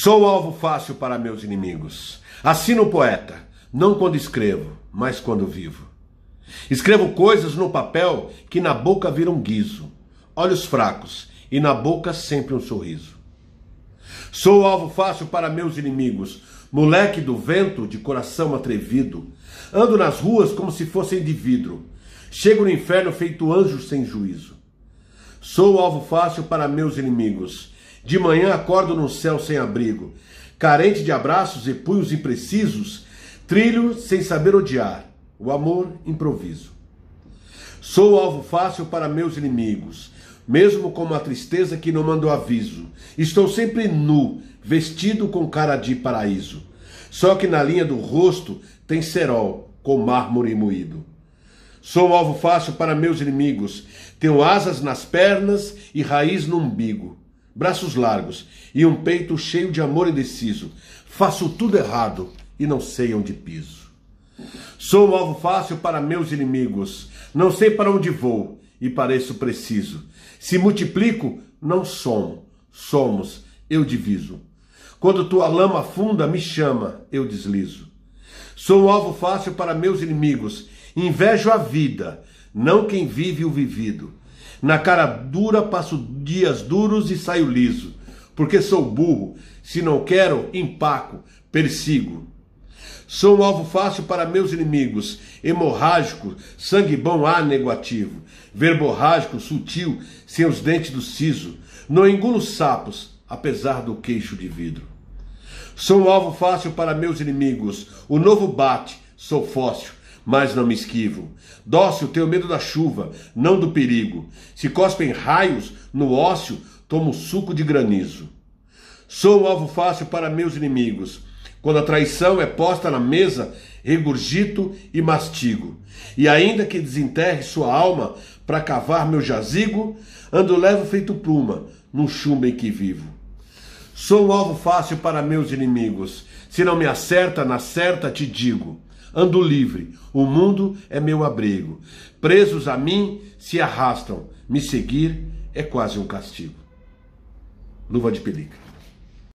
Sou alvo fácil para meus inimigos. Assino poeta, não quando escrevo, mas quando vivo. Escrevo coisas no papel que na boca viram guiso, olhos fracos e na boca sempre um sorriso. Sou alvo fácil para meus inimigos, moleque do vento de coração atrevido. Ando nas ruas como se fossem de vidro. Chego no inferno feito anjo sem juízo. Sou alvo fácil para meus inimigos de manhã acordo num céu sem abrigo, carente de abraços e punhos imprecisos, trilho sem saber odiar, o amor improviso. Sou alvo fácil para meus inimigos, mesmo com uma tristeza que não mando aviso. Estou sempre nu, vestido com cara de paraíso. Só que na linha do rosto tem cerol com mármore moído. Sou alvo fácil para meus inimigos, tenho asas nas pernas e raiz no umbigo braços largos e um peito cheio de amor indeciso. Faço tudo errado e não sei onde piso. Sou um alvo fácil para meus inimigos, não sei para onde vou e pareço preciso. Se multiplico, não somo, somos, eu diviso. Quando tua lama afunda, me chama, eu deslizo. Sou um alvo fácil para meus inimigos, invejo a vida, não quem vive o vivido. Na cara dura passo dias duros e saio liso, porque sou burro, se não quero, empaco, persigo. Sou um alvo fácil para meus inimigos, hemorrágico, sangue bom A negativo, verborrágico, sutil, sem os dentes do siso. Não engulo sapos, apesar do queixo de vidro. Sou um alvo fácil para meus inimigos, o novo bate, sou fóssil, mas não me esquivo. Dócil, tenho medo da chuva, não do perigo. Se cospem raios no ócio, tomo suco de granizo. Sou um alvo fácil para meus inimigos. Quando a traição é posta na mesa, regurgito e mastigo. E ainda que desenterre sua alma para cavar meu jazigo, ando levo feito pluma num chumbo em que vivo. Sou um alvo fácil para meus inimigos. Se não me acerta, na certa te digo. Ando livre, o mundo é meu abrigo. Presos a mim se arrastam, me seguir é quase um castigo. Luva de pelica.